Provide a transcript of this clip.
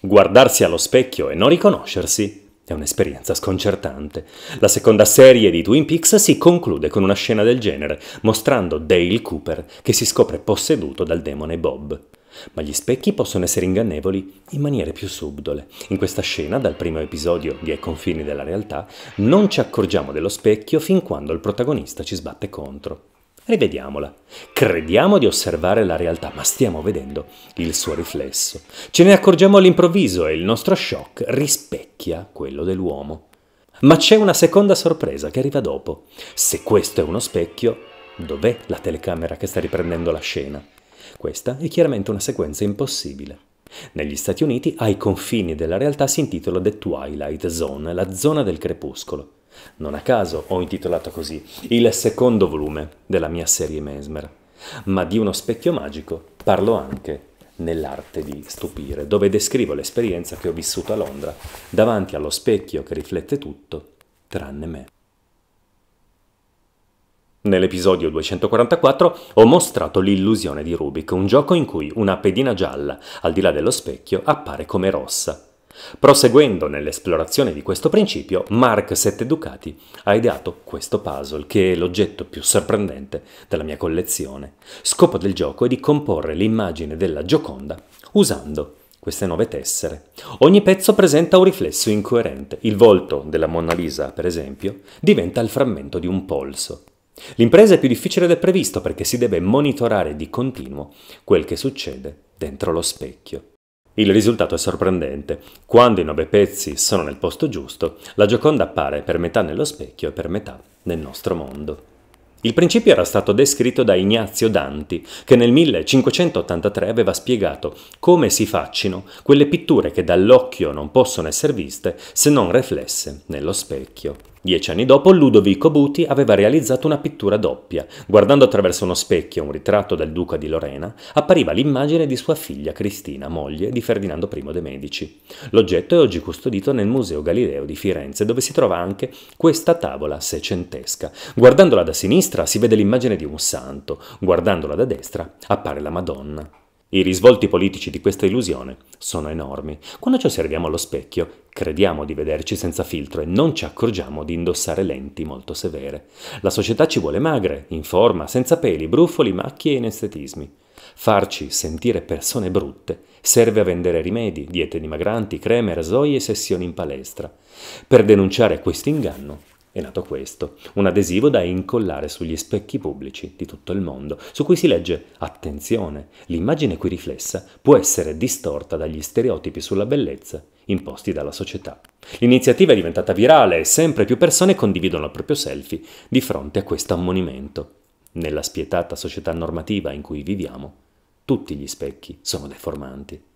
Guardarsi allo specchio e non riconoscersi è un'esperienza sconcertante. La seconda serie di Twin Peaks si conclude con una scena del genere, mostrando Dale Cooper che si scopre posseduto dal demone Bob. Ma gli specchi possono essere ingannevoli in maniere più subdole. In questa scena, dal primo episodio di Ai confini della realtà, non ci accorgiamo dello specchio fin quando il protagonista ci sbatte contro. Rivediamola. Crediamo di osservare la realtà, ma stiamo vedendo il suo riflesso. Ce ne accorgiamo all'improvviso e il nostro shock rispecchia quello dell'uomo. Ma c'è una seconda sorpresa che arriva dopo. Se questo è uno specchio, dov'è la telecamera che sta riprendendo la scena? Questa è chiaramente una sequenza impossibile. Negli Stati Uniti, ai confini della realtà, si intitola The Twilight Zone, la zona del crepuscolo. Non a caso ho intitolato così il secondo volume della mia serie Mesmer, ma di uno specchio magico parlo anche nell'arte di stupire, dove descrivo l'esperienza che ho vissuto a Londra davanti allo specchio che riflette tutto, tranne me. Nell'episodio 244 ho mostrato l'illusione di Rubik, un gioco in cui una pedina gialla, al di là dello specchio, appare come rossa Proseguendo nell'esplorazione di questo principio, Mark Sette Ducati ha ideato questo puzzle, che è l'oggetto più sorprendente della mia collezione. Scopo del gioco è di comporre l'immagine della Gioconda usando queste nove tessere. Ogni pezzo presenta un riflesso incoerente. Il volto della Mona Lisa, per esempio, diventa il frammento di un polso. L'impresa è più difficile del previsto perché si deve monitorare di continuo quel che succede dentro lo specchio. Il risultato è sorprendente. Quando i nove pezzi sono nel posto giusto, la Gioconda appare per metà nello specchio e per metà nel nostro mondo. Il principio era stato descritto da Ignazio Danti, che nel 1583 aveva spiegato come si facciano quelle pitture che dall'occhio non possono essere viste se non riflesse nello specchio. Dieci anni dopo Ludovico Buti aveva realizzato una pittura doppia. Guardando attraverso uno specchio un ritratto del duca di Lorena, appariva l'immagine di sua figlia Cristina, moglie di Ferdinando I de' Medici. L'oggetto è oggi custodito nel Museo Galileo di Firenze, dove si trova anche questa tavola secentesca. Guardandola da sinistra si vede l'immagine di un santo, guardandola da destra appare la Madonna. I risvolti politici di questa illusione sono enormi. Quando ci osserviamo allo specchio, crediamo di vederci senza filtro e non ci accorgiamo di indossare lenti molto severe. La società ci vuole magre, in forma, senza peli, brufoli, macchie e inestetismi. Farci sentire persone brutte serve a vendere rimedi, diete dimagranti, creme, rasoi e sessioni in palestra. Per denunciare questo inganno è nato questo, un adesivo da incollare sugli specchi pubblici di tutto il mondo, su cui si legge attenzione, l'immagine qui riflessa può essere distorta dagli stereotipi sulla bellezza imposti dalla società. L'iniziativa è diventata virale e sempre più persone condividono il proprio selfie di fronte a questo ammonimento. Nella spietata società normativa in cui viviamo, tutti gli specchi sono deformanti.